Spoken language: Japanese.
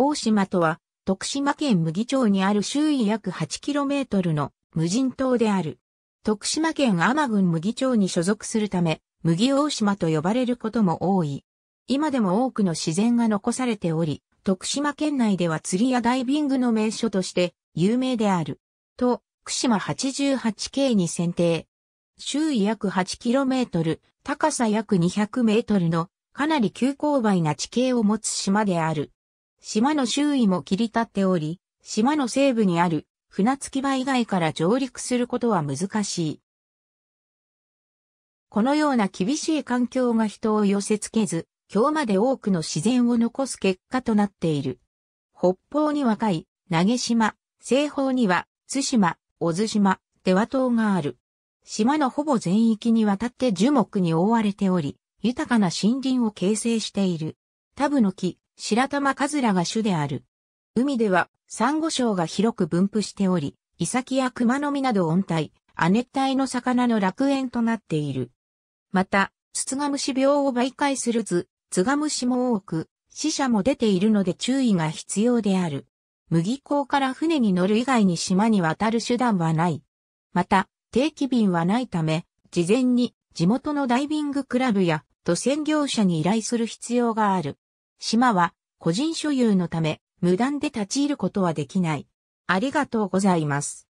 大島とは、徳島県麦町にある周囲約 8km の無人島である。徳島県天郡麦町に所属するため、麦大島と呼ばれることも多い。今でも多くの自然が残されており、徳島県内では釣りやダイビングの名所として有名である。と、福島 88K に選定。周囲約 8km、高さ約 200m のかなり急勾配な地形を持つ島である。島の周囲も切り立っており、島の西部にある船着き場以外から上陸することは難しい。このような厳しい環境が人を寄せ付けず、今日まで多くの自然を残す結果となっている。北方にはい、投げ島、西方には津島、小津島、出羽島がある。島のほぼ全域にわたって樹木に覆われており、豊かな森林を形成している。タブノキ、白玉カズラが種である。海では、サンゴ礁が広く分布しており、イサキやクマノミなど温帯、亜熱帯の魚の楽園となっている。また、ツツガムシ病を媒介する図、ツガムシも多く、死者も出ているので注意が必要である。麦港から船に乗る以外に島に渡る手段はない。また、定期便はないため、事前に地元のダイビングクラブや渡船業者に依頼する必要がある。島は個人所有のため無断で立ち入ることはできない。ありがとうございます。